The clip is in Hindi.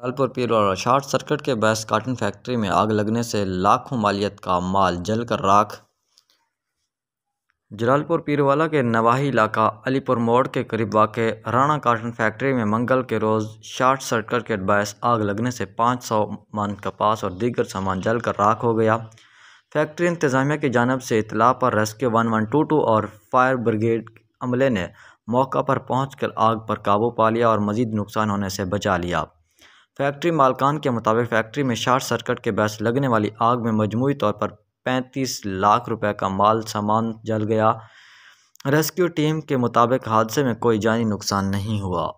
जलालपुर पीरवाड़ा शॉर्ट सर्किट के बहस काटन फैक्ट्री में आग लगने से लाखों मालियत का माल जलकर राख जलालपुर पीरवाला के नवाही इलाका अलीपुर मोड़ के करीब वाक़ राना काटन फैक्ट्री में मंगल के रोज़ शॉर्ट सर्किट के बायस आग लगने से पाँच सौ मन कपास और दीगर सामान जल कर राख हो गया फैक्ट्री इंतज़ामिया की जानब से इतला पर rescue one one two two और फायर ब्रिगेड अमले ने मौका पर पहुँच कर आग पर काबू पा लिया और मज़ीद नुकसान होने से बचा लिया फैक्ट्री मालकान के मुताबिक फैक्ट्री में शार्ट सर्किट के बैस लगने वाली आग में मजमू तौर पर पैंतीस लाख रुपए का माल सामान जल गया रेस्क्यू टीम के मुताबिक हादसे में कोई जानी नुकसान नहीं हुआ